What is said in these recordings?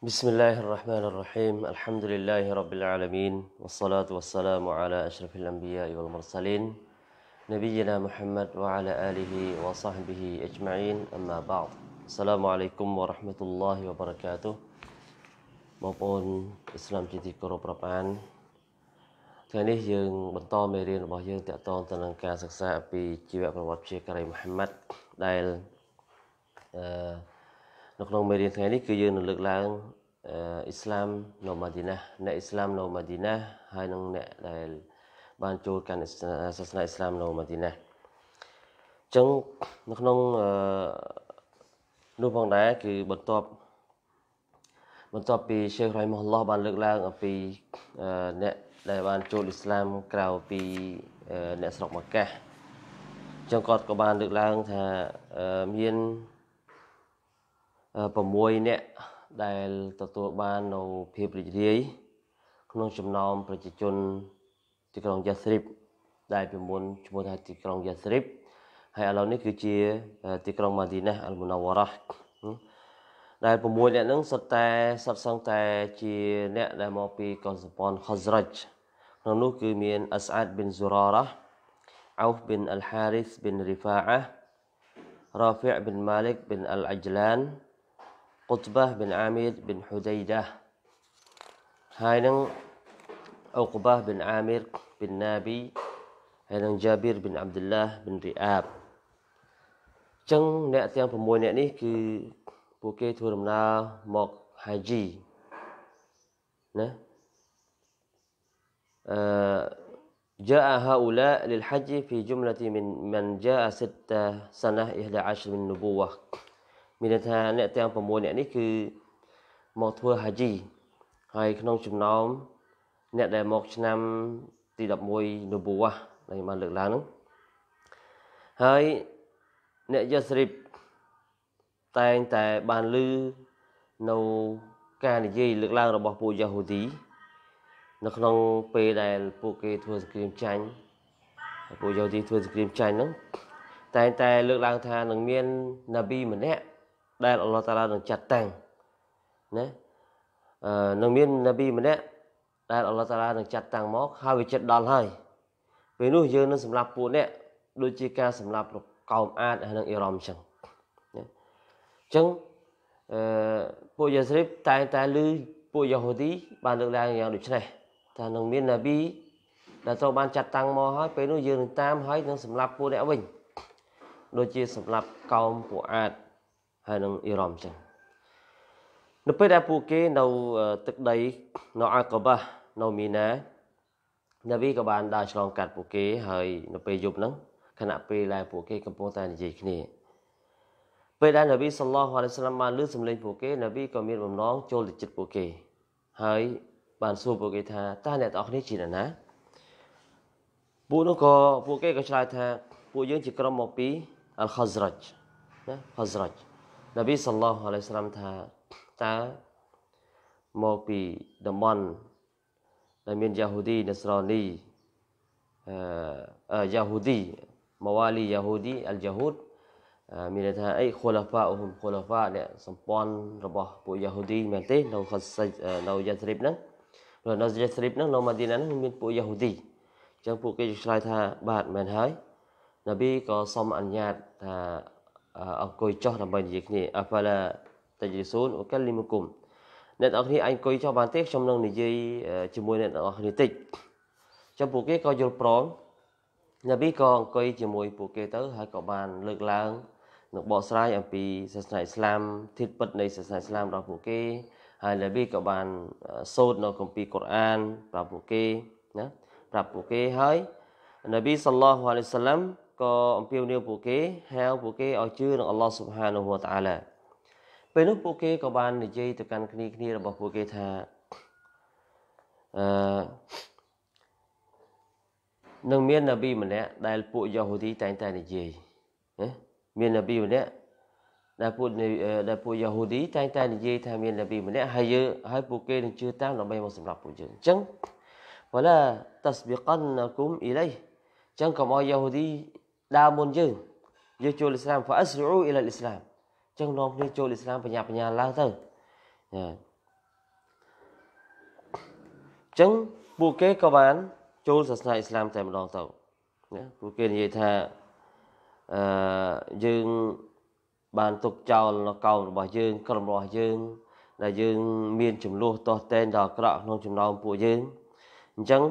بسم الله الرحمن الرحيم الحمد لله رب العالمين والصلاة والسلام على أشرف الأنبياء والمرسلين نبينا محمد وعلى آله وصحبه أجمعين أما بعد السلام عليكم ورحمة الله وبركاته إسلام جديد បងប្អូនអ៊ីស្លាមជាទីគោរពរាប់អានថ្ងៃនេះយើងបន្តមេរៀនរបស់យើងតាក់ទងទៅនឹងការសិក្សាពីជីវប្រវត្តិជាការីមូហាម៉ាត់ដែលអឺនៅក្នុងមេរៀនថ្ងៃនេះគឺយើងនឹងលើកឡើងអ៊ីស្លាមនៅម៉ាឌីណាអ្នកអ៊ីស្លាមនៅម៉ាឌីណាហើយនឹងអ្នកដែលបានចូលកាន់សាសនាអ៊ីស្លាមនៅម៉ាឌីណាអញ្ចឹងនៅក្នុងនោះផងដែរគឺបន្ទាប់បន្ទាប់ពីសេខរ៉ៃមោះឡោះបាន លើកឡើងអំពីអ្នកដែលបានចូលអ៊ីស្លាមក្រៅពីអ្នកស្រុកម៉ាកាអញ្ចឹងគាត់ក៏បានលើកឡើងថាមាន6នាក់ដែលទទួលបាននៅភាពរីករាយក្នុងចំណោមប្រជាជនទីក្រុងយ៉ាស្រីប ដែលពីមុនឈ្មោះថាទីក្រុងយ៉ាស្រីបហើយឥឡូវនេះគឺជាទីក្រុងម៉ាឌីណាអល់មូណាវរ៉ាដែល6អ្នកហ្នឹងសុទ្ធតែសុទ្ធសឹងតែជាអ្នកដែលមកពីកងសម្ព័ន្ធ Khazraj ក្នុងនោះគឺមាន As'ad bin Zurarah Auf bin Al-Harith bin Rifa'ah Rafi' bin Malik bin Al-Ajlan قطبة بن عامر بن حديدة هايلن عقبة بن عامر بن نابي جابر بن بن عبد الله رئاب جن نأتيان bin Abdullah bin Riab អញ្ចឹងអ្នកទាំង6អ្នកនេះគឺពួកគេធ្វើដំណើរមក Haji ណាអឺ جاء هؤلاء للحج في جملة من من جاء ستة سنة عشر من نبوة មានន័យថាអ្នកទាំង6អ្នកនេះគឺមកធ្វើហាជីហើយក្នុងចំណោមអ្នកដែលមកឆ្នាំទី11នបូវ៉ាដែលខ្ញុំបានលើកឡើងហ្នឹងហើយអ្នកយ៉ាស្រីបតែងតែបានលឺនៅការនិយាយលើកឡើងរបស់ពួកយ៉ាហូឌីនៅក្នុងពេលដែលពួកគេធ្វើសង្គ្រាមចាញ់ពួកយ៉ាហូឌីធ្វើសង្គ្រាមចាញ់ហ្នឹងតែងតែលើកឡើងថានឹងមានណាប៊ីម្នាក់ដែលអល់ឡោះតាឡានឹងចាត់តាំងណាអឺនឹងមាននប៊ីម្នាក់ដែលអល់ឡោះតាឡានឹងចាត់តាំងមក ហើយវាចិត្តដល់ហើយ ពេលនោះយើងនឹងសម្លាប់ពួកអ្នកដូចជាការសម្លាប់ប្រកោមអាតហើយនឹងអ៊ីរ៉ាមអញ្ចឹងណាអញ្ចឹងអឺពួកយ៉ាស្រីបតែងតែឮពួកយ៉ាហូឌីបានលើកឡើងយ៉ាងដូចនេះថានឹងមាននប៊ីដែលត្រូវបានចាត់តាំងមកហើយពេលនោះយើងនឹងតាមហើយនឹងសម្លាប់ពួកអ្នកវិញដូចជាសម្លាប់កោមពួកអាតហើយនឹងអ៊ីរ៉ង់ចឹងនៅពេលដែលពួកគេនៅទឹកដីនៅអាកបានៅមីណានវីក៏បានដើរឆ្លង កាត់ពួកគេហើយនៅពេលយប់ហ្នឹងខណៈពេលដែលពួកគេកំពុងតែនិយាយគ្នាពេលដែលនវីសល្លោះអាឡៃសាឡាមបានលើសំឡេងពួកគេនវីក៏មានបំណងចូលទៅជិតពួកគេហើយបានសួរពួកគេថាតើអ្នកទាំងអស់គ្នាជានរណាពួកនោះក៏ពួកគេក៏ឆ្លើយថាពួកយើងជាក្រុមមកពីអល់ខាហ្សរ៉ាច់ណាខាហ្សរ៉ាច់នប៊ីសល្លោះអាឡៃស្លាមថាតើមកពីតំបន់ដែលមានយ៉ាហូឌីនសរនី يهودي موالي يهودي اليهود មានន័យថាអី خلفاء ហុំ خلفاء អ្នកសម្ព័ន្ធរបស់ពួក يهودي មែនទេនៅខសនៅ Yathrib ហ្នឹងព្រោះនៅ Yathrib ហ្នឹងនៅ Madinah ហ្នឹងមានពួក يهودي អញ្ចឹងពួកគេឆ្លើយថាបាទមែនហើយនប៊ីក៏សុំអនុញ្ញាតថាអង្គុយចុះដើម្បីនិយាយគ្នាអផាឡាតេជស៊ូនអូកាលីមគុំអ្នកនរគ្នាអាចអង្គុយចុះបានទេខ្ញុំនឹងនិយាយជាមួយអ្នកនរគ្នាតិចចំពោះគេក៏យល់ព្រមនប៊ីក៏អង្គុយជាមួយពួកគេទៅហើយក៏បាន លើកឡើងនឹងបកស្រាយអំពីសាសនាអ៊ីស្លាមធាតុពិតនៃសាសនាអ៊ីស្លាមរបស់ពួកគេហើយនប៊ីក៏បានសូត្រនៅគម្ពីរកូរ៉ាន ប្រាប់ពួកគេណាប្រាប់ពួកគេហើយនប៊ីសល្លោះអាឡៃសាឡាមក៏អំពាវនាវពួកគេហៅពួកគេឲ្យជឿនឹងអល់ឡោះស៊ុបហានូវតាអាឡាពេលនោះពួកគេក៏បាននិយាយទៅកាន់គ្នាគ្នារបស់ពួកគេថាអឺនឹងមាននប៊ីម្នាក់ដែលពួកយ៉ាហូទីតែងតែនិយាយណាមាននប៊ីម្នាក់ដែលពួកដែលពួកយ៉ាហូឌីតែងតែនិយាយ ថាមាននប៊ីម្នាក់ហើយយើហើយពួកគេនឹងជឿតាមដើម្បីមកសម្រាប់ពួកយើងអញ្ចឹងវឡាតស្បិកាន់គុំអ៊ីឡៃអញ្ចឹងកុំឲ្យយ៉ាហូឌីដើមមុនយើងយើងចូលអ៊ីស្លាម فاسرعوا الى الاسلام ចឹងនាំគ្នាចូលអ៊ីស្លាមបញ្ញាបញ្ញាឡើងទៅចឹងពួកគេក៏បានចូលសាសនាអ៊ីស្លាមតែម្ដងទៅណាពួកគេនិយាយថាអឺយើងបានទុកចោលនៅកោនរបស់យើងក្រុមរបស់យើងដែលយើង មាន ចំនួនតោះតែនដល់អក្រក់ក្នុង ចំណោមពួកយើងអញ្ចឹង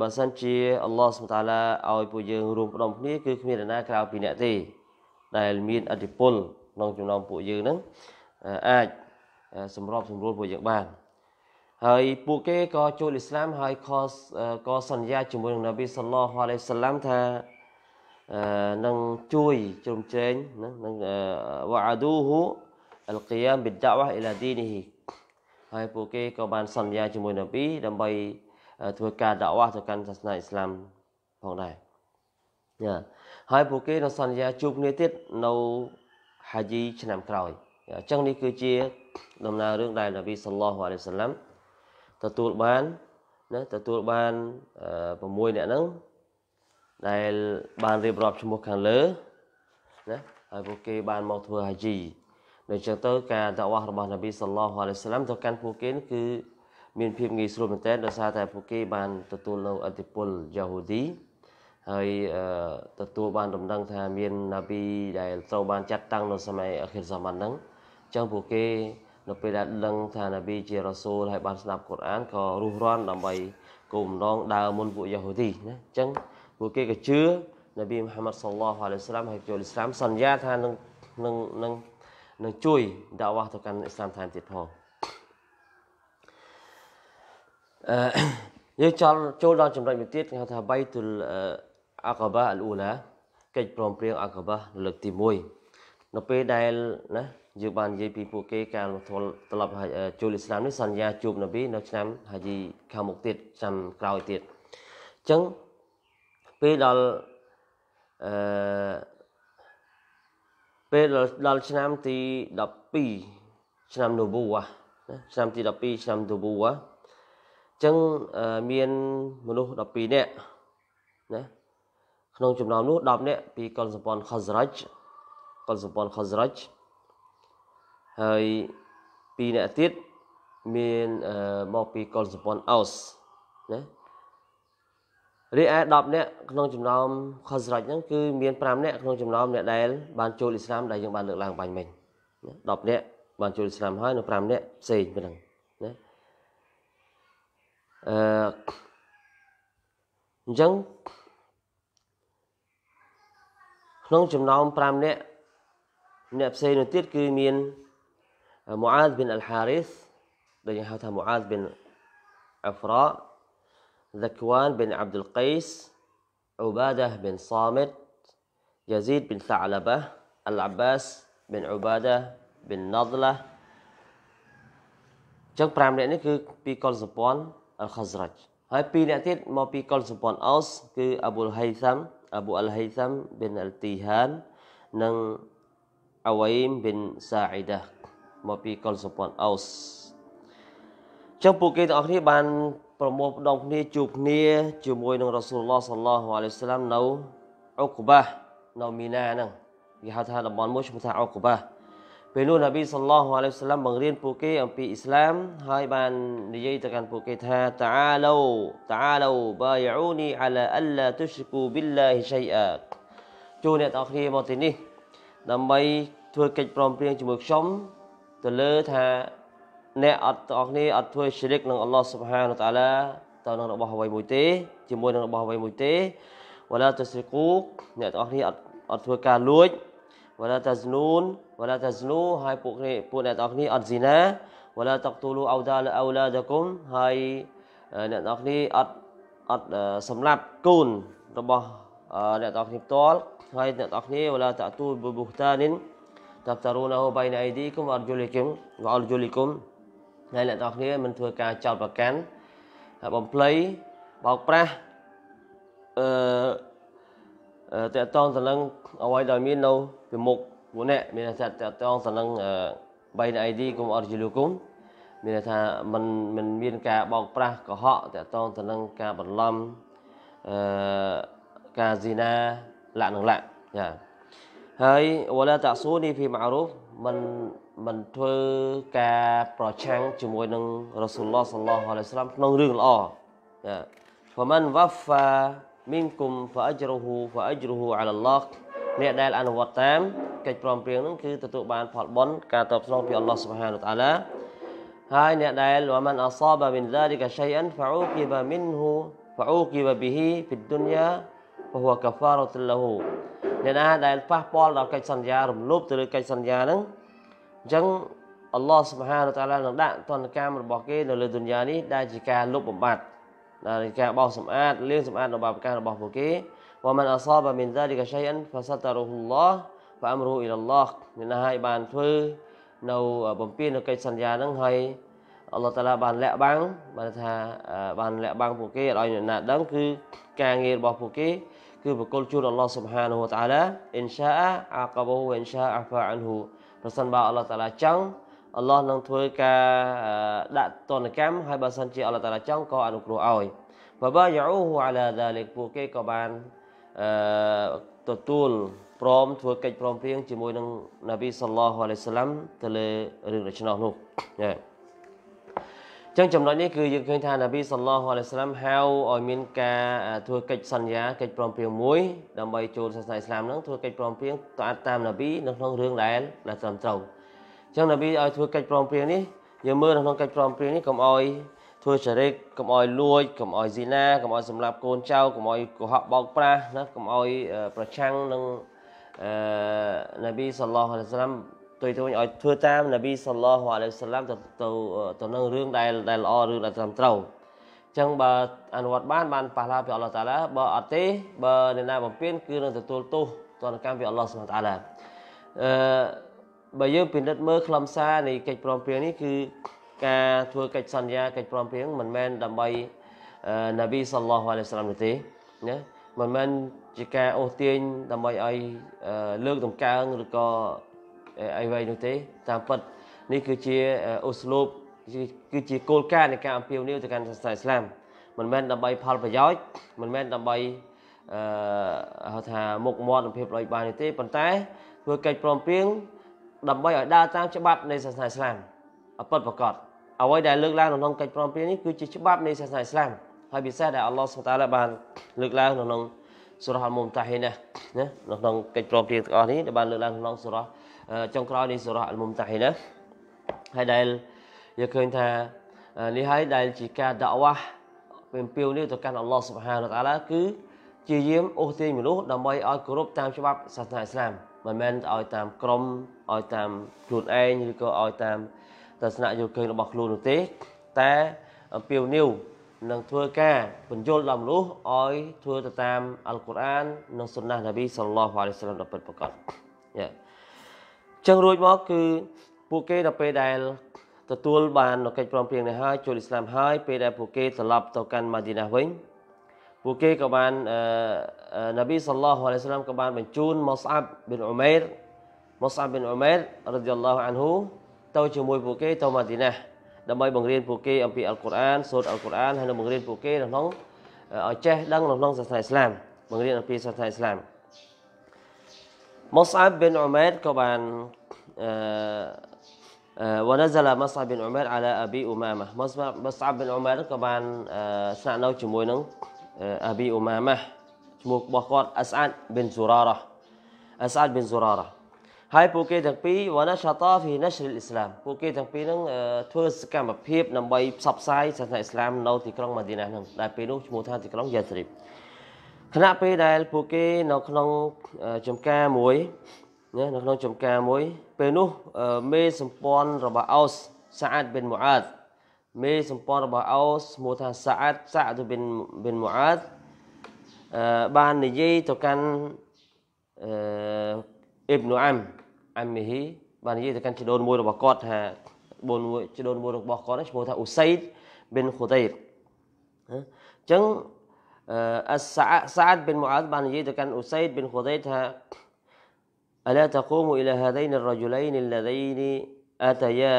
បើសិនជាអល់ឡោះសុបតាឡាឲ្យពួកយើងរួមផ្ដុំគ្នា គឺគ្មានអ្នកណាក្រៅពីអ្នកទេដែលមានអធិពលក្នុងចំណោមពួកយើងហ្នឹងអាចសម្របសម្រួលពួកយើងបានហើយពួកគេក៏ចូលអ៊ីស្លាមហើយខក៏សន្យាជាមួយនឹងនប៊ីសឡោះអាឡៃសាឡាំថានឹងជួយជ្រោមជ្រែងនឹងវ៉ាអាឌូហ៊ូអលគីយ៉ាមបិដដាវ៉ាអ៊ីឡាឌីនីហើយពួកគេក៏បានសន្យាជាមួយនប៊ីដើម្បីធ្វើការដាក់វ៉ាទៅកាន់សាសនាអ៊ីស្លាមផងដែរណាហើយពួកគេនឹងសន្យាជួបគ្នាទៀតនៅហាជីឆ្នាំក្រោយអញ្ចឹងនេះគឺជាដំណើររឿងដែលនប៊ីសល្លោះអាឡៃសាឡាំទទួលបានណាទទួលបាន6អ្នកហ្នឹងដែលបានរៀបរាប់ឈ្មោះខាងលើណាហើយពួកគេបានមកធ្វើហាជីដូច្នេះទៅការតាវ៉ារបស់នប៊ីសល្លោះអាឡៃសាឡាំទៅកាន់ពួកគេគឺមានភាពងាយស្រួលមែនទែនដោយសារតែពួកគេបានទទួលនៅអធិពលយ៉ាហូឌីហើយទទួលបានដំណឹងថាមានណាប៊ីដែលត្រូវបានចាត់តាំងនៅសម័យអខិរសម័នហ្នឹងអញ្ចឹងពួកគេ នៅពេលដែលដឹងថាណាប៊ីជារ៉ាសូលហើយបានស្ដាប់កូរ៉ានក៏រុះរាន់ដើម្បីគោលបំណងដើរមុនពួកយ៉ាហូឌីណាអញ្ចឹងពួកគេក៏ជឿណាប៊ីមហាម៉ាត់សល្លោះអាឡៃស្លាមហើយចូលអ៊ីស្លាមសន្យាថានឹងនឹងនឹងជួយដាវ៉ាទៅកាន់អ៊ីស្លាមថែមទៀតផងយើងចូលចូលដល់ចំណុចមួយទៀតគេហៅថាបៃតុលអាកបាអលអ៊ូឡាកិច្ចព្រមព្រៀងអាកបា លើកទី1នៅពេលដែលណាយើងបាននិយាយពីពួកគេការលធលត្រឡប់ចូលឥស្លាមនេះសន្យាជួបនប៊ីនៅឆ្នាំហាជីខាងមុខទៀតឆ្នាំក្រោយទៀតអញ្ចឹងពេលដល់អឺពេលដល់ឆ្នាំទី12ឆ្នាំនូប៊ូវ៉ាឆ្នាំទី12ឆ្នាំនូប៊ូវ៉ាចឹងមានមនុស្ស12នាក់ណាក្នុងចំណោមនោះ10នាក់ពីកុលសម្ព័ន្ធខសរជកុលសម្ព័ន្ធខសរជហើយ2នាក់ទៀតមានមកពីកុលសម្ព័ន្ធអោសណារីឯ10នាក់ក្នុងចំណោមខសរជហ្នឹងគឺមាន5នាក់ក្នុងចំណោមអ្នកដែលបានចូលអ៊ីស្លាមដែលយើងបានលើកឡើងបាញ់មិញ10នាក់បានចូលអ៊ីស្លាមហើយនៅ5នាក់ផ្សេងប៉ុណ្ណឹងអឺអញ្ចឹងក្នុងចំណោម5នាក់អ្នកផ្សេងនោះទៀតគឺមានមូអាសប៊ីនអលហារីសដែលយើងហៅថាមូអាសប៊ីនអហ្វរ៉ា ذكوان بن عبد القيس عبادة بن صامت يزيد بن ثعلبة العباس بن عبادة بن نضلة ចឹង5នាក់នេះគឺពីកុលសម្ព័ន្ធអលខស្រាច់ហើយពីរអ្នកទៀតមកពីកុលសម្ព័ន្ធអោសគឺអាប៊ុលហៃសាំអាប៊ូអលហៃសាំប៊ិនអលទីហាននិងអវ៉ៃមប៊ិនសាអ៊ីដាមកពីកុលសម្ព័ន្ធអោសចឹងពួកគេទាំងអស់គ្នាបានប្រមូលផ្ដុំគ្នាជួបគ្នាជាមួយនឹងរ៉ាស៊ូលឡោះសល្លោះអាឡៃសាឡាមនៅអុកបានៅមីណាហ្នឹងគេហៅថាតំបន់មួយឈ្មោះថាអុកបាពេលនោះនប៊ីសល្លោះអាឡៃហ៊ីវសល្លាមបង្រៀនពួកគេអំពីអ៊ីស្លាមហើយបាននិយាយទៅកាន់ពួកគេថាតាអាឡូតាអាឡូបាយូនីអាឡាអឡាទុស្គូប៊ីឡាហ៊ីឆៃអាចូលអ្នកទាំងគ្នាមកទីនេះដើម្បីធ្វើកិច្ចព្រមព្រៀងជាមួយខ្ញុំទៅលើថាអ្នកអត់ទាំងគ្នាអត់ធ្វើជ្រិកនឹងអល់ឡោះស៊ុបហានតាឡាទៅនឹងរបស់អ្វីមួយទេជាមួយនឹងរបស់អ្វីមួយទេវឡាទុស្គូអ្នកទាំងគ្នាអត់អត់ធ្វើការលួចវឡាតាស្នូនវឡាតាស្នូហើយពួកគេពួកអ្នកទាំងគ្នាអត់ស៊ីណាវឡាតកទូលូអោដាលអូឡាដកុំហើយអ្នកទាំងគ្នាអត់អត់សម្លាប់កូនរបស់អ្នកទាំងគ្នាផ្ទាល់ហើយអ្នកទាំងគ្នាវឡាតទូលប៊ូប៊ូតានិនតាប់តារូណូបៃណៃឌីគុំអរជូលីគុំវអរជូលីគុំហើយអ្នកទាំងគ្នាមិនធ្វើការចោតប្រកាន់បំភ្លៃបោកប្រាស់អឺតកតងទៅនឹងអ្វីដែលមាននៅពីមុខពួកអ្នក មានន័យថាតតងសំណឹងបៃណៃឌីគុំអរជលូគុំមានន័យថាมันมันមានការបោកប្រាស់កុហកតតងសំណឹងការបន្លំអឺការស៊ីណាលក្ខនឹងលក្ខចាហើយវឡាតាស៊ូនីភីម៉ារូហ្វมันมันធ្វើការប្រឆាំងជាមួយនឹងរ៉ាស៊ូលឡោះសល្លោះអាឡៃសាឡាមក្នុងរឿងល្អចា فمن وفى منكم فأجره فأجره على الله អ្នកដែលអនុវត្តតាមកិច្ចព្រមព្រៀងនឹងគឺទទួលបានផលបុណ្យការតបស្នងពីអល់ឡោះស៊ុបហានតាឡាហើយអ្នកដែលវមិនអសាបមិនដាលីកឆៃអិនហ្វូគីបមិនហ៊ូហ្វូគីបប៊ីហ៊ីហ្វីឌុនយ៉ាហ្វហ៊ូកាហ្វារតុលឡហ៊ូអ្នកណាដែលប៉ះពាល់ដល់កិច្ចសន្យារំលោភទៅលើកិច្ចសន្យាហ្នឹងអញ្ចឹងអល់ឡោះស៊ុបហានតាឡានឹងដាក់ទណ្ឌកម្មរបស់គេនៅលើទុនយ៉ានេះដែលជាការលុបបំបាត់ដែលជាការបោសសម្អាតលាងសម្អាតនៅបាបកម្មរបស់ពួកគេវមិនអសបមិនដាលីកឆៃអិនហ្វាសតរុហ៊ុលឡោះហ្វាអមរូអ៊ីឡឡោះនេះណាហើយបានធ្វើនៅបំពេញនៅកិច្ចសន្យាហ្នឹងហើយអល់ឡោះតាឡាបានលាក់បាំងបានថាបានលាក់បាំងពួកគេឲ្យអ្នកណាដឹងគឺការងាររបស់ពួកគេគឺបកលជូនអល់ឡោះសុបហានហូតាឡាអ៊ីនសាអាកាបូអ៊ីនសាអាហ្វាអានហូប្រសិនបើអល់ឡោះតាឡាចង់អល់ឡោះនឹងធ្វើការដាក់ទណ្ឌកម្មហើយបើសិនជាអល់ឡោះតាឡាចង់ក៏អនុគ្រោះឲ្យបបាយ៉ាអូអាឡាដាលិកពួកគេក៏បានអឺទទួលព្រមធ្វើកិច្ចព្រមព្រៀងជាមួយ នឹងនប៊ីសល្លោះអាឡៃសាឡាំទៅលើរឿងដូច្នោះនោះចា៎ចឹងចំណុចនេះគឺយើងឃើញថានប៊ីសល្លោះអាឡៃសាឡាំហៅឲ្យមានការធ្វើកិច្ចសន្យាកិច្ចព្រមព្រៀងមួយដើម្បីចូលសាសនាអ៊ីស្លាមហ្នឹងធ្វើកិច្ចព្រមព្រៀងតអាចតាមនប៊ីនៅក្នុងរឿងដែលដែលត្រឹមត្រូវចឹងនប៊ីឲ្យធ្វើកិច្ចព្រមព្រៀងនេះយើងមើលនៅក្នុងកិច្ចព្រមព្រៀងនេះកុំឲ្យធ្វើចរិតកុំឲ្យលួចកុំឲ្យស៊ីណាកុំឲ្យសម្លាប់កូនចៅកុំឲ្យកុហកបោកប្រាស់ណាកុំឲ្យប្រឆាំងនឹងអឺនប៊ីសល្លោះអាឡៃសាឡាមទុយទុញឲ្យធ្វើតាមនប៊ីសល្លោះអាឡៃសាឡាមទៅទៅទៅនឹងរឿងដែលដែលល្អឬដែលត្រឹមត្រូវអញ្ចឹងបើអនុវត្តបានបានប៉ះឡាពីអល់ឡោះតាឡាបើអត់ទេបើអ្នកណាបំពេញគឺនឹងទទួលទោសទណ្ឌកម្មពីអល់ឡោះសុបហានតាឡាអឺបើយើងពិនិត្យមើលខ្លឹមសារនៃកិច្ចព្រមព្រៀងនេះគឺការធ្វើកិច្ចសន្យាកិច្ចព្រមព្រៀងមិនមែនដើម្បីណាប៊ីសល្លោះអាឡៃសាឡាមនោះទេណាមិនមែនជាការអូសទាញដើម្បីឲ្យលើកតម្កើងឬក៏អីវ៉ៃនោះទេតាមពិតនេះគឺជាអូស្លូបគឺជាគោលការណ៍នៃការអំពាវនាវទៅកាន់សាសនាអ៊ីស្លាមមិនមែនដើម្បីផលប្រយោជន៍មិនមែនដើម្បីអឺហៅថាមុខមាត់និងភាពរីកបានទេប៉ុន្តែធ្វើកិច្ចព្រមព្រៀងដើម្បីឲ្យដើរតាមច្បាប់នៃសាសនាអ៊ីស្លាមអពិតប្រកបអ្វីដែលលើកឡើងនៅក្នុងកិច្ចព្រមព្រៀងនេះគឺជាច្បាប់នៃសាសនាអ៊ីស្លាមហើយពិសេសដែលអល់ឡោះសុបតាឡាបានលើកឡើងនៅក្នុងសូរ៉ាអល់មុំតាហ៊ីនណានៅក្នុងកិច្ចព្រមព្រៀងទាំងអស់នេះដែលបានលើកឡើងក្នុងសូរ៉ាចុងក្រោយនៃសូរ៉ាអល់មុំតាហ៊ីនណាហើយដែលយើងឃើញថានេះហើយដែលជាការដាក់វ៉ាពេលពៀវនេះទៅកាន់អល់ឡោះសុបហានតាឡាគឺជាយាមអូសទាញមនុស្សដើម្បីឲ្យគោរពតាមច្បាប់សាសនាអ៊ីស្លាមមិនមែនឲ្យតាមក្រមឲ្យតាមខ្លួនឯងឬក៏ឲ្យតាមទស្សនៈយល់ឃើញរបស់ខ្លួននោះទេតែអំពាវនាវនឹងធ្វើការបញ្យល់ដល់មនុស្សឲ្យធ្វើទៅតាមអល់កុរអាន និងសុនណះណាប៊ីសល្លឡោះអាឡៃសាឡាមដ៏ពិតប្រាកដយ៉ាចឹងរួចមកគឺពួកគេដល់ពេលដែល ទទួលបាននូវកិច្ចព្រមព្រៀងនេះហើយចូលឥស្លាមហើយពេលដែលពួកគេត្រឡប់ទៅកាន់ម៉ាឌីណាវិញពួកគេក៏បានណាប៊ីសល្លឡោះអាឡៃសាឡាមក៏បានបញ្ជូនម៉ូសាប់ប៊ីនអ៊ូមែរម៉ូសាប់ប៊ីនអ៊ូមែររ៉ាឌីយ៉ាឡោះអានហ៊ូទៅជាមួយពួកគេទៅម៉ាឌីណាដើម្បីបង្រៀនពួកគេអំពីអល់កុរអានសូត្រអល់កុរអានហើយនឹងបង្រៀនពួកគេនៅក្នុងឲ្យចេះដឹងនៅក្នុងសាសនាអ៊ីស្លាមបង្រៀនអំពីសាសនាអ៊ីស្លាមមូសាបប៊ិនអ៊ូមែតក៏បានអឺវ៉ាណាហ្សាឡាមូសាបប៊ិនអ៊ូមែតអាឡាអាប៊ីអ៊ូម៉ាម៉ាមូសាមូសាបប៊ិនអ៊ូមែតក៏បានស្នាក់នៅជាមួយនឹងអាប៊ីអ៊ូម៉ាម៉ាឈ្មោះរបស់គាត់អាស្អាតប៊ិនស៊ូរ៉ារ៉ាអាស្អាតប៊ិនស៊ូរ៉ារ៉ាហើយពួកគេទាំងពីរវណ្ណឆតាហ្វីណាស្រីអ៊ីស្លាមពួកគេទាំងពីរហ្នឹងធ្វើសកម្មភាពដើម្បីផ្សព្វផ្សាយសាសនាអ៊ីស្លាមនៅទីក្រុងម៉ាឌីណាហ្នឹងដែលពេលនោះឈ្មោះថាទីក្រុងយ៉ាស្រីបខណៈពេលដែលពួកគេនៅក្នុងចំការមួយណានៅក្នុងចំការមួយ ពេលនោះមេសម្ព័ន្ធរបស់អោសសាអាតប៊ីនមូអាតមេសម្ព័ន្ធរបស់អោសឈ្មោះថាសាអាតសាអាតប៊ីនប៊ីនមូអាតបាននិយាយទៅកាន់អ៊ីបនូអាំអាមីហ៊ីបាននិយាយទៅកាន់ជីដូនមួយរបស់គាត់ថាបងមួយជីដូនមួយរបស់គាត់ឈ្មោះថាអ៊ូសៃដប៊ីនខូដៃបអញ្ចឹងអសសាដប៊ីនមូអាដបាននិយាយទៅកាន់អ៊ូសៃដប៊ីនខូដៃថា ألا تقوم إلى هذين الرجلين اللذين أتيا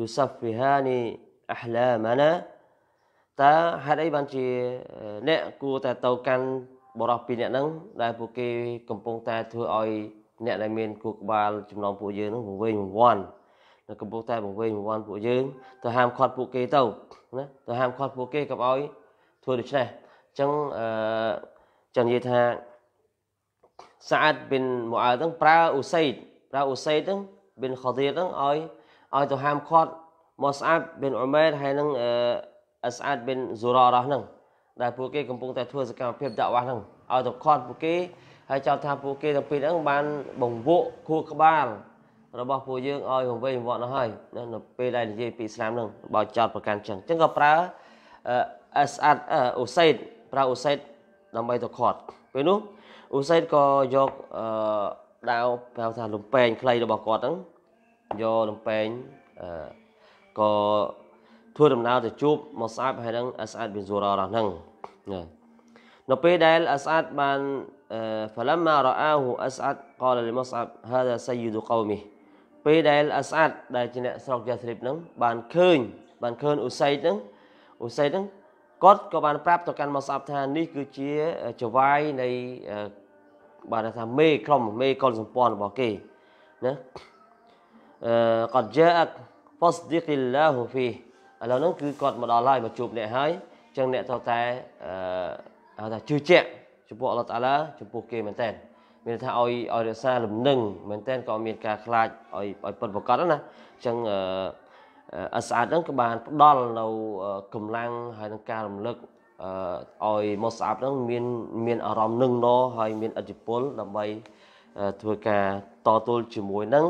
يصفهان أحلامنا តើហេតុអីបានជាអ្នកគួរតែទៅកាន់បរោះពីរនាក់ហ្នឹងដែលពួកគេ កំពុងតែធ្វើឲ្យអ្នកដែលមានគូក្បាលចំណងពួកយើងហ្នឹងវង្វេងវង្វាន់នៅកំពុងតែវង្វេងវង្វាន់ពួកយើងទៅហាមឃាត់ពួកគេទៅណាទៅហាមឃាត់ពួកគេកុំឲ្យធ្វើដូច្នេះអញ្ចឹងអឺចឹងនិយាយថាសាអាតប៊ីនមូអាហ្នឹងប្រើអ៊ូសៃតប្រើអ៊ូសៃតហ្នឹងប៊ីនខឌីរហ្នឹងឲ្យឲ្យទៅហាមឃាត់ម៉ូសាអាតប៊ីនអ៊ូមែរហើយនឹងអឺអស្អាតប៊ីនស៊ូរ៉ារ៉ះហ្នឹងដែលពួកគេកំពុងតែធ្វើសកម្មភាពដាក់វ៉ាស់ហ្នឹងឲ្យទៅឃាត់ពួកគេហើយចោទថាពួកគេទាំងពីរហ្នឹងបាន បង្វក់ខួរក្បាលរបស់ពួកយើងឲ្យវង្វេងវង្វាក់នោះហើយនៅពេលដែលនិយាយពីឥស្លាមហ្នឹងបើចោទប្រកាន់ចឹងចឹងក៏ប្រើអស្អាតអូសៃតប្រើអូសៃតដើម្បីទៅខាត់ពេលនោះអូសៃតក៏យកអឺដាវហៅថាលំពេងខ្លីរបស់គាត់ហ្នឹងយកលំពេងអឺក៏ធ្វើដំណើរទៅជួបមកស្អាតហើយហ្នឹងអស្អាតប៊ីនស៊ូរ៉ារបស់ហ្នឹងនៅពេលដែលអស្អាតបាន فلما رآه អស្អាត قال لمصعب هذا سيد قومه ពេលដែលអស្អាត ដែលជាអ្នកស្រុកយ៉ាស្រីបហ្នឹងបានឃើញបានឃើញអ៊ូសៃហ្នឹងអ៊ូសៃហ្នឹងគាត់ក៏បានប្រាប់ទៅកាន់មកស្អាប់ថានេះគឺជាចវាយនៃបានថាមេក្រុមមេកុលសម្ព័ន្ធរបស់គេណាអឺគាត់ជាអក فصدق الله فيه ឥឡូវហ្នឹងគឺគាត់មកដល់ហើយមកជួបអ្នកហើយអញ្ចឹងអ្នកត្រូវតែអឺហៅថាជឿជាក់ចំពោះអល់ឡោះតាឡាចំពោះគេមែនតើមានថាឲ្យឲ្យរក្សាលំនឹងមែនតើក៏មាន ការខ្លាចឲ្យឲ្យពិតប្រកបណាអញ្ចឹងអស្អាតហ្នឹងក៏បានផ្ដល់ នៅកម្លាំងហើយនឹងការរំលឹកឲ្យមកស្អាតហ្នឹង មានមានអារម្មណ៍នឹងណហើយមានអធិពលដើម្បីធ្វើការតទល់ជាមួយនឹង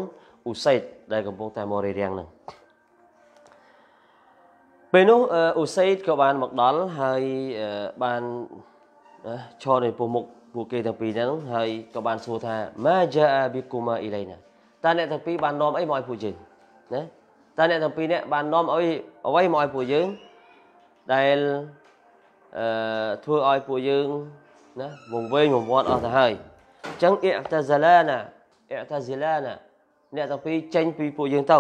ឧសេតដែលកំពុងតែមករារាំងហ្នឹងពេលនោះឧសេតក៏បានមកដល់ហើយបានណាឈរនៅពោះមុខពួកគេទាំងពីរហ្នឹងហើយក៏បានសួរថាម៉ាជាអាប៊ីគូម៉ាអ៊ីឡៃណាតើអ្នកទាំងពីរបាននាំអីមកឲ្យពួកយើងណាតើអ្នកទាំងពីរនេះបាននាំឲ្យអ្វីមកឲ្យពួកយើងដែលអឺធ្វើឲ្យពួកយើងណាវង្វេងវង្វាត់អស់ទៅហើយអញ្ចឹងអ៊ីតាហ្សាឡាណាអ៊ីតាហ្សាឡាណាអ្នកទាំងពីរចេញពីពួកយើងទៅ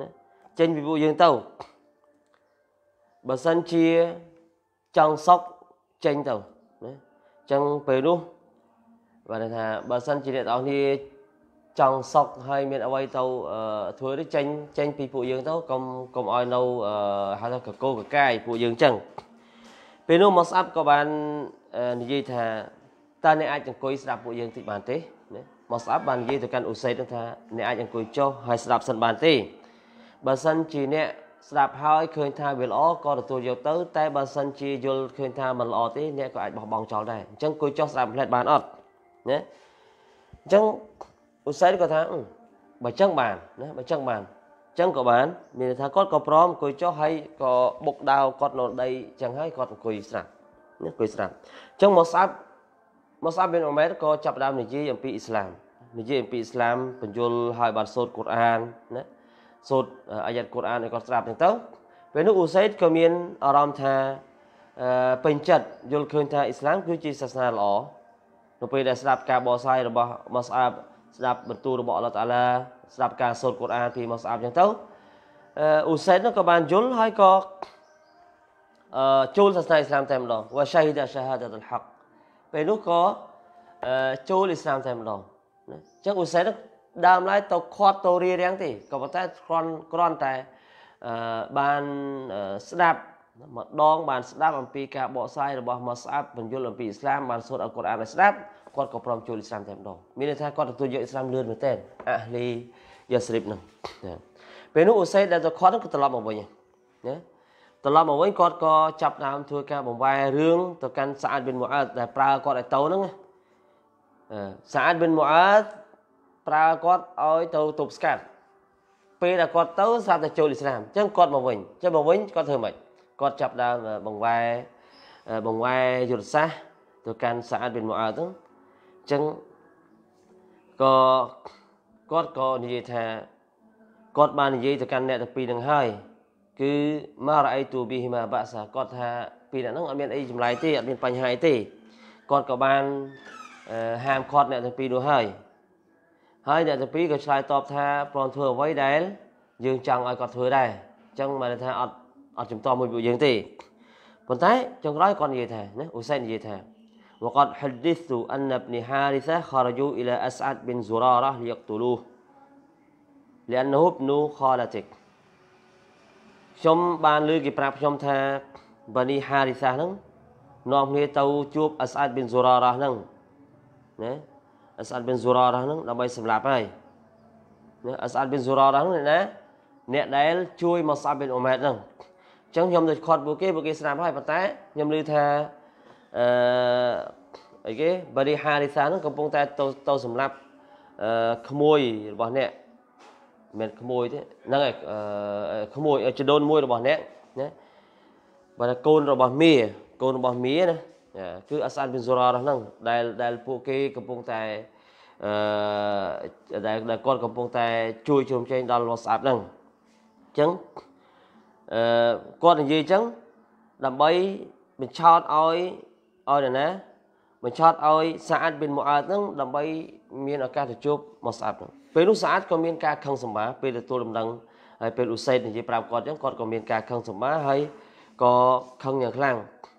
ណាចេញពីពួកយើងទៅបើសិនជាចង់សុកចេញទៅចឹងពេលនោះបាទថាបើសិនជាអ្នកនរគ្នាចង់សុកហើយមានអ្វីទៅធ្វើទៅចេញចេញពីពួកយើងទៅកុំកុំឲ្យនៅហៅថាកកោកកាយពួកយើងចឹងពេលនោះមកស្អាប់ក៏បាននិយាយថាតើអ្នកអាចអង្គុយស្ដាប់ពួកយើងតិចបានទេណាមកស្អាប់បាននិយាយទៅកាន់អ៊ូសេតថាអ្នកអាចអង្គុយចុះហើយស្ដាប់សិនបានទេបើសិនជាអ្នកស្ដាប់ហើយឃើញថាវាល្អក៏ទទួលយកទៅ តែបើសិនជាយល់ឃើញថាមិនល្អទេអ្នកក៏អាចបោះបង់ចោលដែរអញ្ចឹងគួរចោះស្ដាប់ផ្លែតបានអត់ណាអញ្ចឹងឧស្សាហ៍ក៏ថាបើចឹងបានណាបើចឹងបានចឹងក៏បានមានន័យថាគាត់ក៏ព្រមអង្គុយចុះហើយក៏បុកដាវគាត់នៅដីចឹងហើយគាត់អង្គុយស្ដាប់នេះអង្គុយស្ដាប់ចឹងមកស្ដាប់មកស្ដាប់មានអ៊ូមែរក៏ចាប់ដើមនិយាយអំពីអ៊ីស្លាមនិយាយអំពីអ៊ីស្លាមបញ្យលឲ្យបានសូត្រកូរ៉ានណាសូត្រអាយ៉ាត់កូរ៉ានឲ្យគាត់ស្ដាប់ហ្នឹងទៅពេលនោះអ៊ូសៃតក៏មានអារម្មណ៍ថាពេញចិត្តយល់ឃើញថាអ៊ីស្លាមគឺជាសាសនាល្អនៅពេលដែលស្ដាប់ការបកស្រាយរបស់ម៉ូសាអាប់ស្ដាប់បន្ទូលរបស់អល់ឡោះតាឡាស្ដាប់ការសូត្រកូរ៉ានពីម៉ូសាអាប់ចឹងទៅអ៊ូសៃតនោះក៏បានយល់ហើយក៏ចូលសាសនាអ៊ីស្លាមតែម្ដងវ៉ាសាហ៊ីដាសាហាដាតុលហាក់ពេលនោះក៏ចូលអ៊ីស្លាមតែម្ដងអញ្ចឹងអ៊ូសៃតដើមឡើយទៅខាត់ទៅរៀបរៀងទេក៏ប៉ុន្តែគ្រាន់គ្រាន់តែបានស្ដាប់ម្ដងបានស្ដាប់អំពីការបកស្រាយរបស់មកស្អាប់បញ្យលអំពីអ៊ីស្លាមបានសូត្រអល់កុរអានឲ្យស្ដាប់គាត់ក៏ព្រមចូលអ៊ីស្លាមតែម្ដងមានន័យថាគាត់ទទួលយកអ៊ីស្លាមលឿនមែនទែនអាហ្លីយ៉ាស្រីបនឹងពេលនោះអូសៃដែលទៅខាត់ក៏ត្រឡប់មកវិញណាត្រឡប់មកវិញគាត់ក៏ចាប់ដើមធ្វើការបង្វែររឿងទៅកាន់សាអាតប៊ីនមូអាតដែលប្រើគាត់ឲ្យទៅហ្នឹងសាអាតប៊ីនមូអាតប្រើគាត់ឲ្យទៅទប់ស្កាត់ពេលដែលគាត់ទៅស្រាប់តែចូលអ៊ីស្លាមអញ្ចឹងគាត់មកវិញអញ្ចឹងមកវិញគាត់ធ្វើម៉េចគាត់ចាប់ដើមបង្វែរបង្វែរយុទ្ធសាស្ត្រទៅកាន់សាអាតប៊ីនមូអាទៅអញ្ចឹងក៏គាត់ក៏និយាយថាគាត់បាននិយាយទៅកាន់អ្នកទាំងពីរនឹងហើយ គឺម៉ារ៉ៃទូប៊ីហ៊ីម៉ាបាក់សាគាត់ថាពីរអ្នកហ្នឹងអត់មានអីចម្លែកទេអត់មានបញ្ហាទេគាត់ក៏បានហាមឃាត់អ្នកទាំងពីរនោះហើយហើយអ្នកទាំងពីរក៏ឆ្លើយតបថាប្រន់ធ្វើអ្វីដែល យើងចង់ឲ្យគាត់ធ្វើដែរអញ្ចឹងបានថាអត់អត់ចំតមួយពួកយើងទេប៉ុន្តែចុងក្រោយគាត់និយាយថាណាអ៊ូសៃនិយាយថា وقد حدثت أن ابن حارثة خرجوا إلى أسعد بن زرارة ليقتلوه لأنه ابن خالتك ខ្ញុំបានលើគេប្រាប់ខ្ញុំថាបានីហារិសាហ្នឹងនាំគ្នាទៅជួបអស្អាតប៊ីនសូរ៉ារ៉ាហ្នឹងណាអស្អាតបិនសូរ៉ារ៉ះហ្នឹងដើម្បីសម្លាប់ហើយណាអស្អាតបិនសូរ៉ារ៉ះហ្នឹងណាអ្នកដែលជួយមកសាប់បិនអូម៉ែតហ្នឹងអញ្ចឹងខ្ញុំទៅខត់ពួកគេពួកគេស្នាប់ហើយប៉ុន្តែខ្ញុំឮថាអឺអីគេបរិហារិសាហ្នឹងកំពុងតែទៅទៅសម្លាប់អឺក្មួយរបស់អ្នកមិនក្មួយទេហ្នឹងឯងក្មួយចដូនមួយរបស់អ្នកណាបើថាកូនរបស់មីកូនរបស់មីណាគឺអាសានប៊ីនសូរ៉ាហ្នឹងដែលដែលពួកគេកំពុងតែអឺដែលគាត់កំពុងតែជួយជ្រោមជ្រែងដល់ WhatsApp ហ្នឹងអញ្ចឹងអឺគាត់និយាយអញ្ចឹងដើម្បីបញ្ឆោតឲ្យឲ្យណាបញ្ឆោតឲ្យសាអាតប៊ីនមូអាតហ្នឹងដើម្បីមានឱកាសទៅជួបមកស្អាតហ្នឹង ពេលនោះសាអាតក៏មានការខឹងសម្បាពេលទទួលដំណឹងហើយពេលអ៊ូសៃតនិយាយប្រាប់គាត់អញ្ចឹងគាត់ក៏មានការខឹងសម្បាហើយក៏ខឹងយ៉ាងខ្លាំង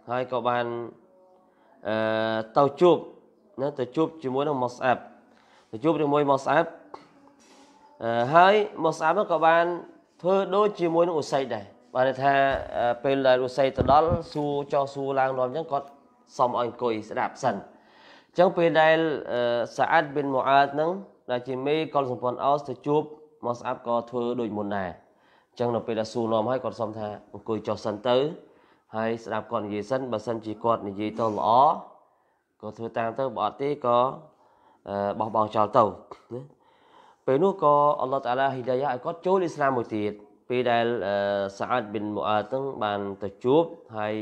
ហើយក៏បានអឺទៅជួបណាទៅជួបជាមួយនឹងម៉ូសអាប់ទៅជួបជាមួយម៉ូសអាប់អឺហើយម៉ូសអាប់ក៏បានធ្វើដូចជាមួយនឹងអ៊ូសៃដែរបានថា ពេលដែលអ៊ូសៃទៅដល់សួរចោសួរឡើងដល់អញ្ចឹងគាត់សុំឲ្យអង្គុយស្ដាប់សិនអញ្ចឹងពេលដែលសាអាត់ប៊ីនមូអាតហ្នឹងដែលជាមេកុលសម្ព័ន្ធអោសទៅជួបម៉ូសអាប់ក៏ធ្វើដូចមុនដែរអញ្ចឹងនៅពេលដែលសួរនាំឲ្យគាត់សុំថាអង្គុយចុះសិនទៅហើយស្ដាប់គាត់និយាយសិនបើសិនជាគាត់និយាយទៅល្អក៏ធ្វើតាមទៅបើអត់ទេក៏បោះបង់ចោលទៅណាពេលនោះក៏អល់ឡោះតាឡាហ៊ីដាយ៉ាឲ្យគាត់ចូលអ៊ីស្លាមមួយទៀតពេលដែលសាអាតប៊ីនមូអាទាំងបានទៅជួបហើយ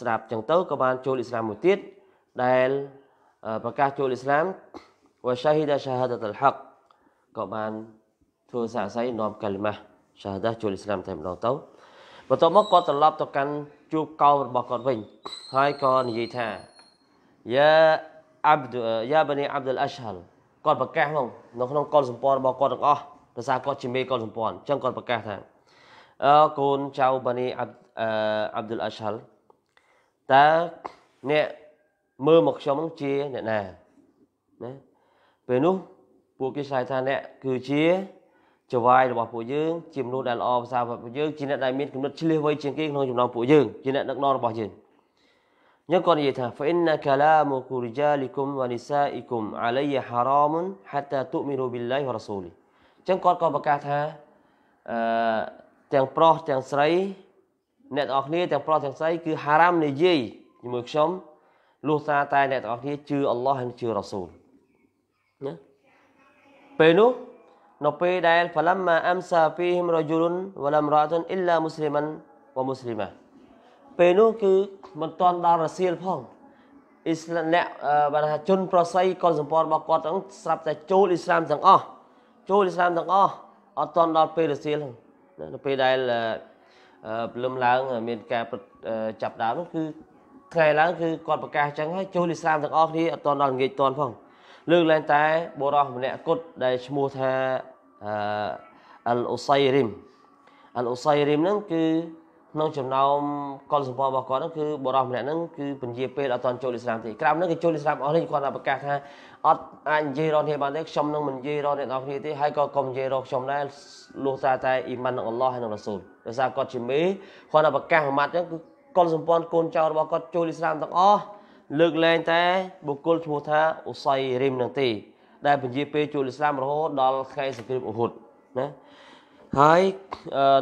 ស្ដាប់ចឹងទៅក៏បានចូលអ៊ីស្លាមមួយទៀតដែលប្រកាសចូលអ៊ីស្លាមវ៉ាសាហ៊ីដាសាហាដាតលហកក៏បានធ្វើសាស័យនាំកាលីម៉ាសាហាដាចូលអ៊ីស្លាមតែម្ដងទៅបន្ទាប់មកគាត់ត្រឡប់ទៅកាន់ជួបកោរបស់គាត់វិញហើយក៏និយាយថាយ៉ាអាប់យ៉ាបានីអាប់ដុលអាស្ហាលគាត់ប្រកាសហ្នឹងនៅក្នុងកុលសម្ព័ន្ធរបស់គាត់ទាំងអស់ដោយសារគាត់ជាមេកុលសម្ព័ន្ធអញ្ចឹងគាត់ប្រកាសថាអើកូនចៅបានីអាប់អាប់ដុលអាស្ហាលតើអ្នកមើលមកខ្ញុំជាអ្នកណាណាពេលនោះពួកគេឆ្លើយថាអ្នកគឺជាចវាយរបស់ពួកយើងជាមនុស្សដែលល្អប្រសើររបស់ពួកយើងជាអ្នកដែលមានគំនិតឆ្លៀសវៃជាងគេក្នុងចំណោមពួកយើងជាអ្នកដឹកនាំរបស់យើងញឹកក៏និយាយថា فإن كلامك رجالكم ونسائكم علي حرام حتى تؤمنوا بالله ورسوله អញ្ចឹងគាត់ក៏ប្រកាសថាអឺទាំងប្រុសទាំងស្រីអ្នកទាំងអស់គ្នាទាំងប្រុសទាំងស្រីគឺហារ៉ាមនិយាយជាមួយខ្ញុំលុះសារតែអ្នកទាំងអស់គ្នាជឿអល់ឡោះហើយជឿរ៉ាស៊ូលណាពេលនោះនៅពេលដែលហ្វឡាំម៉ាអំសាពីហ៊ីមរយុលុនវឡាំរ៉ាតុនអ៊ីឡាមូស្លីម៉ាន់វ៉ាមូស្លីម៉ាពេលនោះគឺមិនទាន់ដល់រសៀលផងអ៊ីស្លាមអ្នកបានថាជនប្រស័យកុលសម្ព័ន្ធរបស់គាត់ទាំងស្រាប់តែចូលអ៊ីស្លាមទាំងអស់ចូលអ៊ីស្លាមទាំងអស់អត់ទាន់ដល់ពេលរសៀលនៅពេលដែលព្រលឹមឡើងមានការចាប់ដើមគឺថ្ងៃឡើងគឺគាត់ប្រកាសអញ្ចឹងហើយចូលអ៊ីស្លាមទាំងអស់គ្នាអត់ទាន់ដល់ងាយទាន់ផងលើកឡើងតែបុរសម្នាក់គត់ដែលឈ្មោះថាអលអ៊ូសៃរីមអលអ៊ូសៃរីមហ្នឹងគឺក្នុង ចំណោមកុលសម្បត្តិរបស់គាត់ហ្នឹងគឺបរិះម្នាក់ហ្នឹងគឺពញាពេលអត់ទាន់ចូលឥស្លាមទេក្រោមហ្នឹងគេចូលឥស្លាមអស់នេះគាត់បានប្រកាសថាអត់អាចនិយាយរកគ្នាបានទេខ្ញុំនឹងមិននិយាយរកអ្នកនរគ្នាទេហើយក៏កុំនិយាយរកខ្ញុំដែរលុះត្រាតែអ៊ីម៉ាននឹងអល់ឡោះហើយនឹងរ៉ាស៊ូលដោយសារគាត់ជាមេគាត់បានប្រកាសមួយម៉ាត់ហ្នឹងគឺកុលសម្ព័ន្ធកូនចៅរបស់គាត់ចូលឥស្លាមទាំងអស់លើកលែងតែបុគ្គលឈ្មោះថាអ៊ូសៃរីមនឹងទេដែលពជាពេលចូលឥស្លាមរហូតដល់ខែសង្គ្រាមអ៊ូហ៊ុតណាហើយ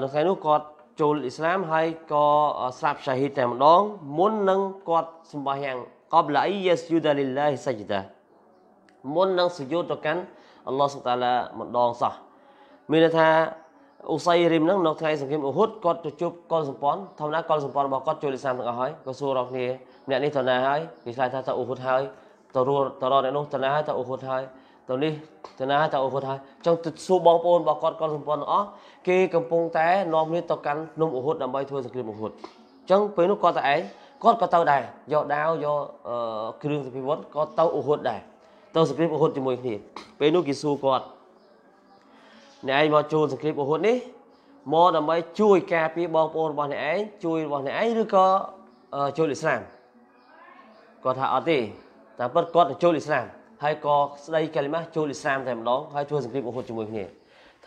នៅខែនោះគាត់ចូលឥស្លាមហើយក៏ស្លាប់សាហ៊ីតតែម្ដង មុននឹងគាត់សម្បាយ៉ាងកបឡាអ៊ីយ៉ាសយូដាលីឡាហ៊ីសាជីដាមុននឹងសុយោទៅកាន់អល់ឡោះសុបតាឡាម្ដងសោះមានន័យថាអ៊ូសៃរីមនឹងនៅថ្ងៃសង្គ្រាមអ៊ូហ៊ុតគាត់ទៅជួបកុលសម្ព័ន្ធធម្មតាកុលសម្ព័ន្ធរបស់គាត់ចូលឥស្លាមទាំងអស់ហើយក៏សួររកគ្នាអ្នកនេះទៅណាហើយគេឆ្លើយថាទៅអ៊ូហ៊ុតហើយទៅរស់ទៅរកអ្នកនោះទៅណាហើយទៅអ៊ូហ៊ុតហើយទៅនេះទៅណាទៅអូគាត់ហើយចង់ទៅសួរបងប្អូនរបស់គាត់គាត់សម្ព័ន្ធអស់គេកំពុងតែនាំគ្នាទៅកាន់ភ្នំអូហុតដើម្បីធ្វើសង្គ្រាមអូហុតអញ្ចឹងពេលនោះគាត់ទៅឯងគាត់ក៏ទៅដែរយកដាវយកគ្រឿងសពិវត្តក៏ទៅអូហុតដែរទៅសង្គ្រាមអូហុតជាមួយគ្នាពេលនោះគេសួរគាត់អ្នកឯងមកចូលសង្គ្រាមអូហុតនេះមកដើម្បីជួយ ការពារបងប្អូនរបស់អ្នកឯងជួយរបស់អ្នកឯងឬក៏ចូលអ៊ីស្លាមគាត់ថាអត់ទេតាមពិតគាត់ទៅចូលអ៊ីស្លាមហើយក៏ស្ដីកាលីម៉ាចូលអ៊ីស្លាមតែម្ដងហើយជួយសង្គ្រាមអូហូតជាមួយគ្នា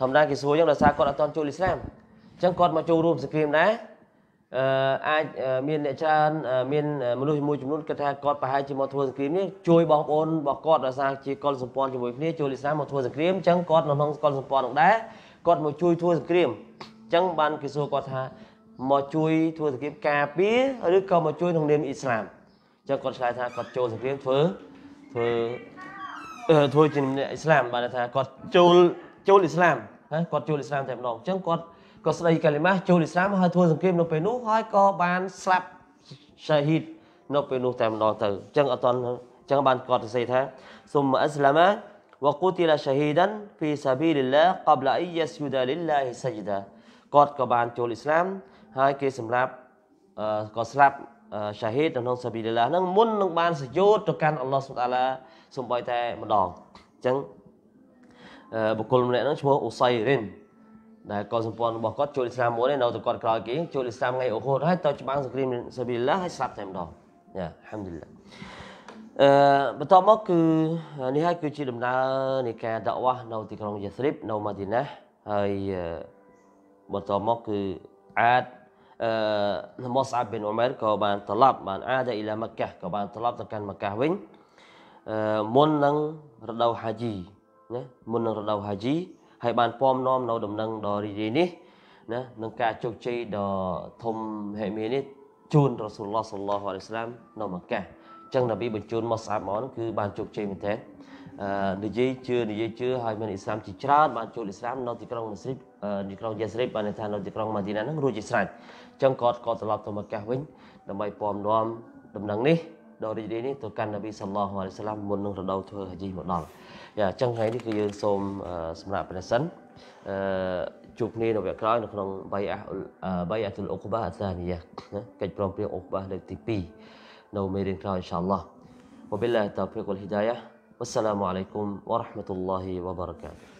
ធម្មតាគេសួរយ៉ាងដោយសារគាត់អត់ទាន់ចូលអ៊ីស្លាមអញ្ចឹងគាត់មកចូលរួមសង្គ្រាមដែរអឺអាចមានអ្នកច្រើនមានមនុស្សមួយចំនួនគាត់ថាគាត់ប្រហែលជាមកធ្វើសង្គ្រាមនេះជួយបងប្អូនរបស់គាត់ដោយសារជាកុលសម្ព័ន្ធជាមួយគ្នាចូលអ៊ីស្លាមមកធ្វើសង្គ្រាមអញ្ចឹងគាត់នៅក្នុងកុលសម្ព័ន្ធនោះដែរគាត់មកជួយធ្វើសង្គ្រាមអញ្ចឹងបាន គេសួរគាត់ថាមកជួយធ្វើសង្គ្រាមការពារឬក៏មកជួយក្នុងនាមអ៊ីស្លាមអញ្ចឹងគាត់ឆ្លើយថាគាត់ចូលសង្គ្រាមធ្វើធ្វើធ្វើជាអ្នកអ៊ីស្លាមបានថាគាត់ចូលចូលអ៊ីស្លាមណាគាត់ចូលអ៊ីស្លាមតែម្ដងអញ្ចឹងគាត់ក៏ស្ដីកាលីម៉ាចូលអ៊ីស្លាមហើយធ្វើសង្គ្រាមនៅពេលនោះហើយក៏បានស្លាប់សាហ៊ីតនៅ ពេលនោះតែម្ដងទៅអញ្ចឹងអត់តអញ្ចឹងបានគាត់សរសេរថាសុំអ៊ីស្លាមាវកូទីឡាសាហ៊ីដានហ្វីសាប៊ីលឡាកបឡាអ៊ីយ៉ាស៊ូដាលិឡាហ៊ីសាជីដាគាត់ក៏បានចូលអ៊ីស្លាម ហើយគេសម្រាប់ក៏ស្លាប់សាហីតនៅក្នុងសាប៊ីលឡាហ្នឹងមុននឹងបានសយោតទៅកាន់អល់ឡោះសុបតាឡាសំបីតែម្ដងអញ្ចឹងបុគ្គលម្នាក់ហ្នឹងឈ្មោះអ៊ូសៃរិនដែលកុលសម្ព័ន្ធរបស់គាត់ចូលឥស្លាមមុនឯនៅតែគាត់ក្រោយគេចូលឥស្លាមថ្ងៃអូហូតហើយទៅច្បាំងសង្គ្រាមសាប៊ីលឡាហើយស្លាប់តែម្ដងយ៉ាអល់ហាំឌីលឡាអឺបន្តមកគឺនេះហើយគឺជាដំណើរនៃការដាក់វ៉ាស់នៅទីក្រុងយ៉ាស្រីបនៅម៉ាឌីណាហើយបន្តមកគឺអាចម៉ូសាប៊ីនអ៊ុមែរក៏បានត្រឡប់បានអាដាអ៊ីឡាម៉ាកាក៏បានត្រឡប់ទៅកាន់ម៉ាកាវិញមុននឹងរដូវហាជីណាមុននឹងរដូវហាជីហើយបានពំនាំនៅ ដំណឹងដ៏រីករាយនេះណានឹងការជោគជ័យដ៏ធំហេមីនេះជូនរ៉ាស៊ូលឡោះសល្លោះអាឡៃស្លាមនៅម៉ាកាអញ្ចឹងនប៊ីបញ្ជូនម៉ូសាបមកនោះគឺបានជោគជ័យមែនទេអឺនិយាយជឿនិយាយជឿហើយមានអ៊ីស្លាមជាច្រើនបានចូលអ៊ីស្លាមនៅទីក្រុងម៉ាស្រីបទីក្រុងយ៉ាស្រីបបានថានៅទីក្រុងម៉ាឌីណាហ្នឹងរួចជាស្រេចចឹងគាត់ក៏ត្រឡប់ទៅមកកាសវិញដើម្បីពំនាំដំណឹងនេះដ៏រីករាយនេះទៅកាន់នប៊ីសល្លោះអាឡៃសាឡាមមុននឹងរដូវធ្វើហាជីមកដល់យ៉ាអញ្ចឹងថ្ងៃនេះគឺយើងសូមសម្រាប់ប្រសិនអឺជួបគ្នានៅវគ្គក្រោយនៅក្នុងបៃអាបៃអាទុលអុកបាអាសានីយ៉ាណាកិច្ចប្រំព្រៀងអុកបាលើកទី2នៅមេរៀនក្រោយអ៊ីនសាឡោះ وبالله التوفيق والهداية والسلام عليكم ورحمة الله وبركاته